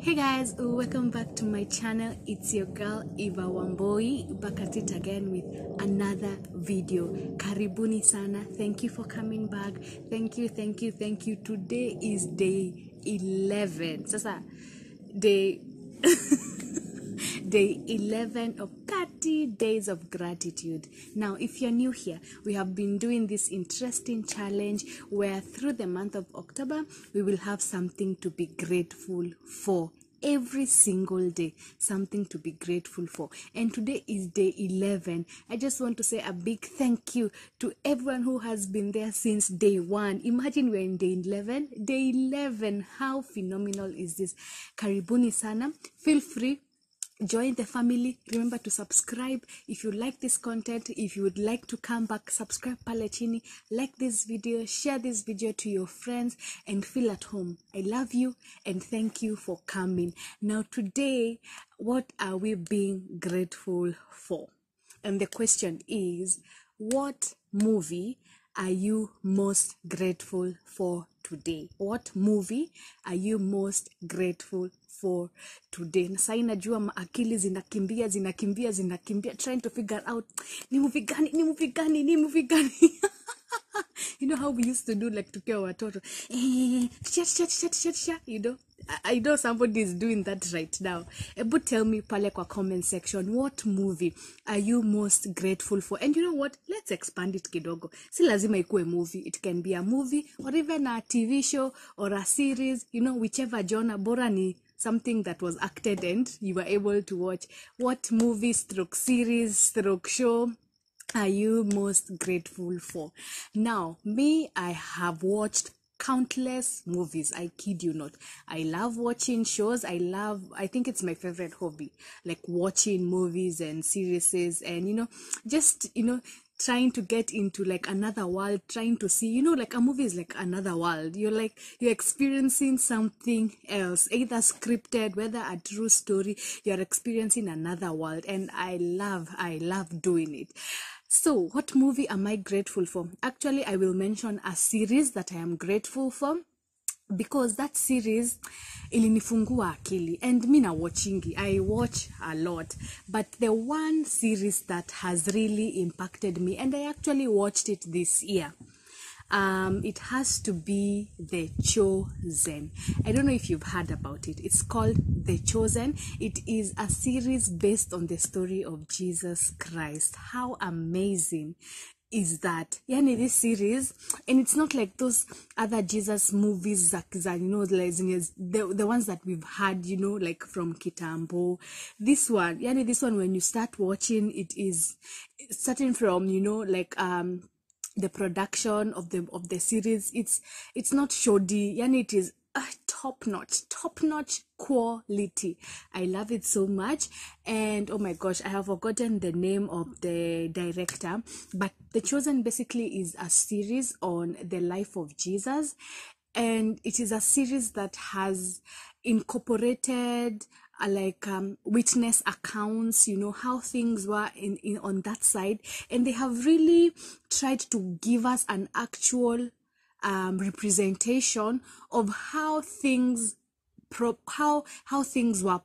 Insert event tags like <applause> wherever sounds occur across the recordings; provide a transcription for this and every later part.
Hey guys, welcome back to my channel. It's your girl Eva Wamboi back at it again with another video. Karibuni sana. Thank you for coming back. Thank you, thank you, thank you. Today is day 11. Sasa day <laughs> day 11 of 30 days of gratitude. Now, if you're new here, we have been doing this interesting challenge where through the month of October, we will have something to be grateful for every single day something to be grateful for and today is day 11 i just want to say a big thank you to everyone who has been there since day 1 imagine we're in day 11 day 11 how phenomenal is this karibuni sana feel free join the family remember to subscribe if you like this content if you would like to come back subscribe palatini like this video share this video to your friends and feel at home i love you and thank you for coming now today what are we being grateful for and the question is what movie are you most grateful for today what movie are you most grateful for today na sahii najua maakili zinakimbia zinakimbia zinakimbia trying to figure out ni movie gani ni movie gani ni movie gani <laughs> <laughs> you know how we used to do like tukiwa watoto shut eh, shut you know I know somebody is doing that right now. But tell me pale kwa comment section, what movie are you most grateful for? And you know what? Let's expand it kidogo. Si lazima ikue movie. It can be a movie or even a TV show or a series, you know, whichever genre bora ni something that was acted and you were able to watch. What movie stroke series stroke show are you most grateful for? Now, me, I have watched countless movies i kid you not i love watching shows i love i think it's my favorite hobby like watching movies and series and you know just you know trying to get into like another world trying to see you know like a movie is like another world you're like you're experiencing something else either scripted whether a true story you're experiencing another world and i love i love doing it so what movie am i grateful for actually i will mention a series that i am grateful for because that series ilinifungua akili and mi na watchingi i watch a lot but the one series that has really impacted me and i actually watched it this year um, it has to be the chosen i don't know if you've heard about it it's called the chosen it is a series based on the story of jesus christ how amazing is that yani this series and it's not like those other jesus movies that you know like, the, the ones that we've had you know like from kitambo this one yani this one when you start watching it is starting from you know like um the production of the of the series it's it's not shoddy yani it is uh, top notch, top notch quality. I love it so much. And oh my gosh, I have forgotten the name of the director, but The Chosen basically is a series on the life of Jesus. And it is a series that has incorporated uh, like um, witness accounts you know how things were in, in on that side and they have really tried to give us an actual um, representation of how things pro- how how things were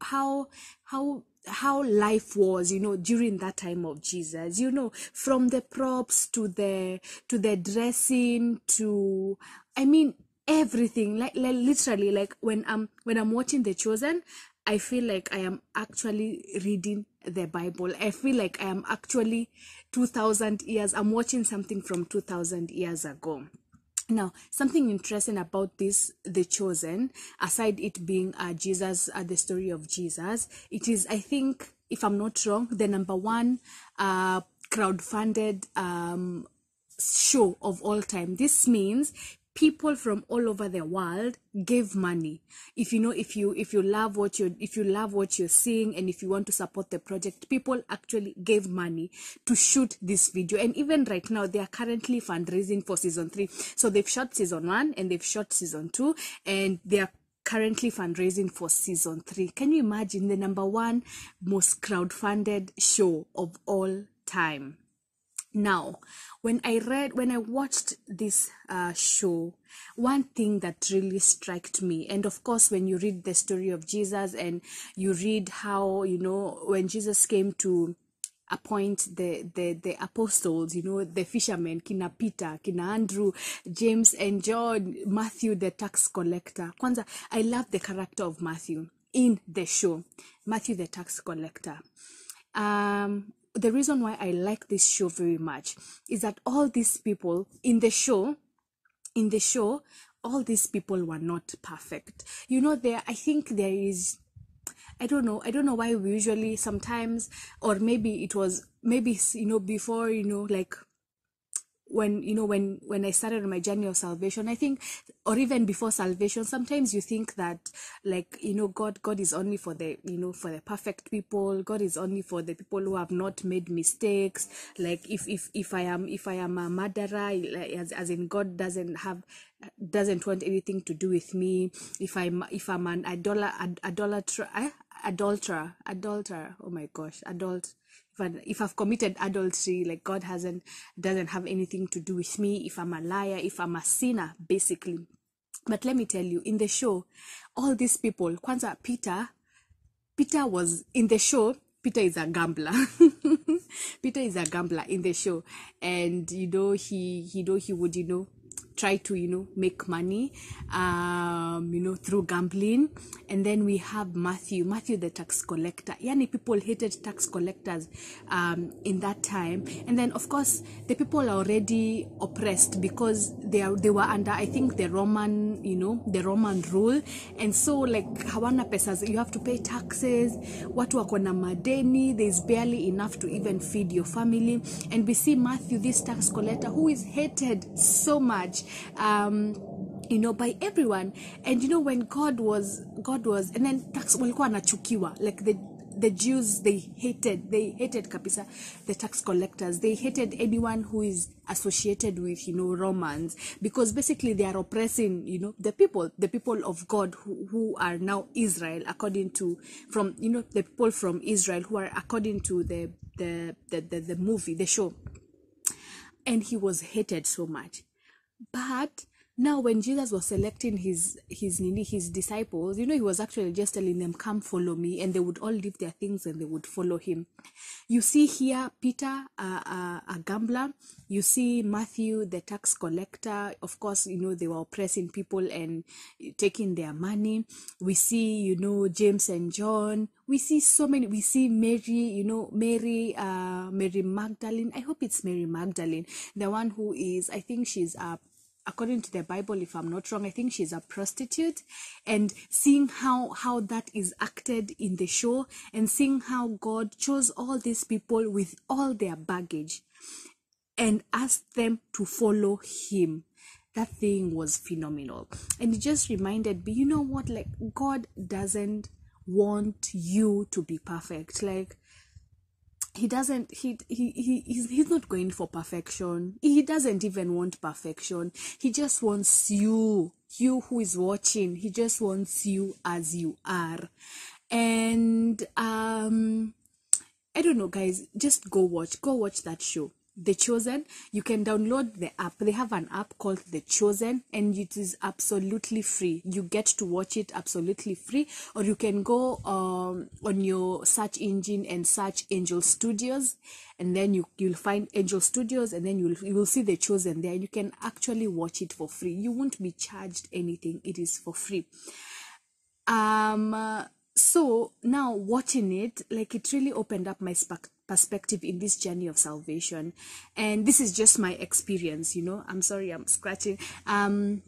how how how life was you know during that time of jesus you know from the props to the to the dressing to i mean everything like, like literally like when i'm when i'm watching the chosen i feel like i am actually reading the bible i feel like i am actually 2000 years i'm watching something from 2000 years ago now something interesting about this the chosen aside it being uh, jesus uh, the story of jesus it is i think if i'm not wrong the number one uh crowdfunded um show of all time this means people from all over the world give money if you know if you if you love what you if you love what you're seeing and if you want to support the project people actually gave money to shoot this video and even right now they are currently fundraising for season 3 so they've shot season 1 and they've shot season 2 and they are currently fundraising for season 3 can you imagine the number one most crowd funded show of all time now, when I read, when I watched this uh, show, one thing that really struck me, and of course, when you read the story of Jesus and you read how, you know, when Jesus came to appoint the, the, the apostles, you know, the fishermen, Kina Peter, Kina Andrew, James and John, Matthew, the tax collector. Kwanza, I love the character of Matthew in the show, Matthew, the tax collector. Um, the reason why I like this show very much is that all these people in the show, in the show, all these people were not perfect. You know, there, I think there is I don't know. I don't know why we usually sometimes, or maybe it was maybe you know before you know like when you know when when i started on my journey of salvation i think or even before salvation sometimes you think that like you know god god is only for the you know for the perfect people god is only for the people who have not made mistakes like if if if i am if i am a murderer as, as in god doesn't have doesn't want anything to do with me if i'm if i'm an idol, idolater eh? adulterer adulterer oh my gosh adult if, I, if i've committed adultery like god hasn't doesn't have anything to do with me if i'm a liar if i'm a sinner basically but let me tell you in the show all these people Kwanzaa, peter peter was in the show peter is a gambler <laughs> peter is a gambler in the show and you know he you know he would you know try to you know make money um, you know through gambling and then we have matthew matthew the tax collector yani people hated tax collectors um, in that time and then of course the people are already oppressed because they are they were under i think the roman you know the roman rule and so like hawana pesas you have to pay taxes watu wako madeni there is barely enough to even feed your family and we see matthew this tax collector who is hated so much um, you know by everyone and you know when god was god was and then tax walikuwa anachukiwa like the the Jews they hated they hated kabisa the tax collectors they hated anyone who is associated with you know Romans because basically they are oppressing you know the people the people of God who, who are now Israel according to from you know the people from Israel who are according to the the the, the, the movie the show and he was hated so much but now, when Jesus was selecting his his his disciples, you know, he was actually just telling them, "Come, follow me," and they would all leave their things and they would follow him. You see here Peter, uh, uh, a gambler. You see Matthew, the tax collector. Of course, you know they were oppressing people and taking their money. We see, you know, James and John. We see so many. We see Mary, you know, Mary, uh, Mary Magdalene. I hope it's Mary Magdalene, the one who is. I think she's a according to the bible if i'm not wrong i think she's a prostitute and seeing how how that is acted in the show and seeing how god chose all these people with all their baggage and asked them to follow him that thing was phenomenal and it just reminded me you know what like god doesn't want you to be perfect like he doesn't he, he he he's, he's not going for perfection he doesn't even want perfection he just wants you you who is watching he just wants you as you are and um i don't know guys just go watch go watch that show the chosen you can download the app they have an app called the chosen and it is absolutely free you get to watch it absolutely free or you can go um, on your search engine and search angel studios and then you you'll find angel studios and then you'll you will see the chosen there you can actually watch it for free you won't be charged anything it is for free um so now watching it like it really opened up my perspective in this journey of salvation and this is just my experience you know i'm sorry i'm scratching um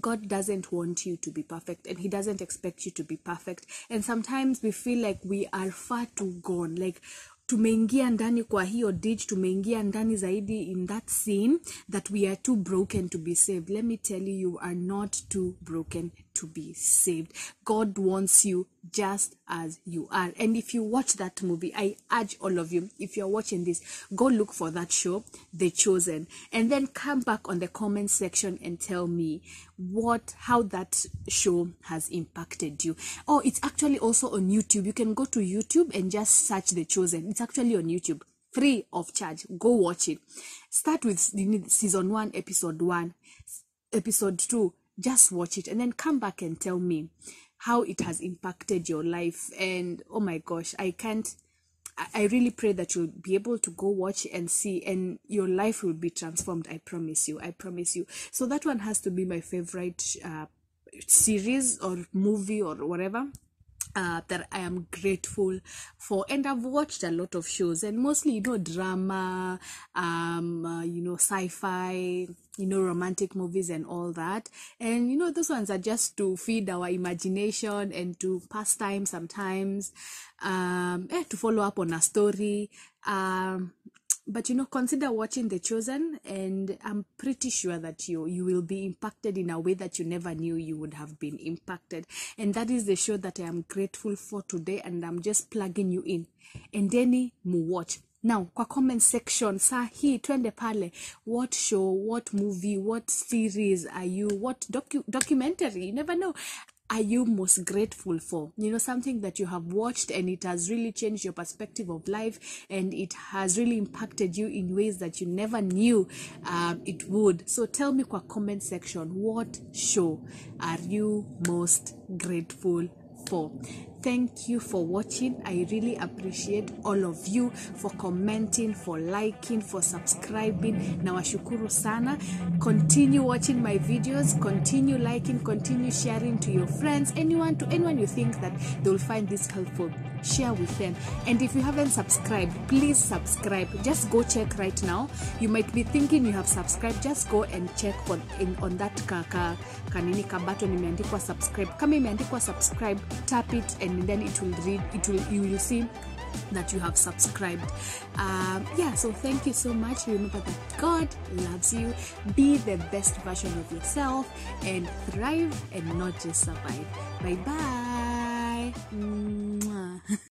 God doesn't want you to be perfect and He doesn't expect you to be perfect. And sometimes we feel like we are far too gone. Like tumeingia ndani kwa hiyo Mengi tumeingia ndani zaidi in that scene, that we are too broken to be saved let me tell you you are not too broken to be saved. God wants you just as you are. And if you watch that movie, I urge all of you, if you're watching this, go look for that show, The Chosen, and then come back on the comment section and tell me what how that show has impacted you. Oh, it's actually also on YouTube. You can go to YouTube and just search The Chosen. It's actually on YouTube free of charge. Go watch it. Start with season one, episode one, episode two, just watch it and then come back and tell me how it has impacted your life and oh my gosh i can't I really pray that you'll be able to go watch and see, and your life will be transformed. I promise you. I promise you. So, that one has to be my favorite uh, series or movie or whatever uh, that I am grateful for. And I've watched a lot of shows, and mostly, you know, drama, um, uh, you know, sci fi, you know, romantic movies, and all that. And, you know, those ones are just to feed our imagination and to pass time sometimes, um, eh, to follow up on a story. Um, but you know consider watching the chosen and i'm pretty sure that you you will be impacted in a way that you never knew you would have been impacted and that is the show that i am grateful for today and i'm just plugging you in And endeni watch now kwa comment section saa hii twende pale what show what movie what series are you what docu documentary you never know are you most grateful for? You know, something that you have watched and it has really changed your perspective of life and it has really impacted you in ways that you never knew um, it would. So tell me qua comment section, what show are you most grateful for? thank you for watching i really appreciate all of you for commenting for liking for subscribing nawashukuru sana continue watching my videos continue liking continue sharing to your friends anyone to anyone you think that they will find this helpful share with them and if you haven't subscribed please subscribe just go check right now you might be thinking you have subscribed just go and check on, in, on that kaka. kanini kabato nimeandikwa subscribe kama subscribe tap it and and then it will read it will you will see that you have subscribed. Um, yeah, so thank you so much. Remember that God loves you. Be the best version of yourself and thrive and not just survive. Bye bye.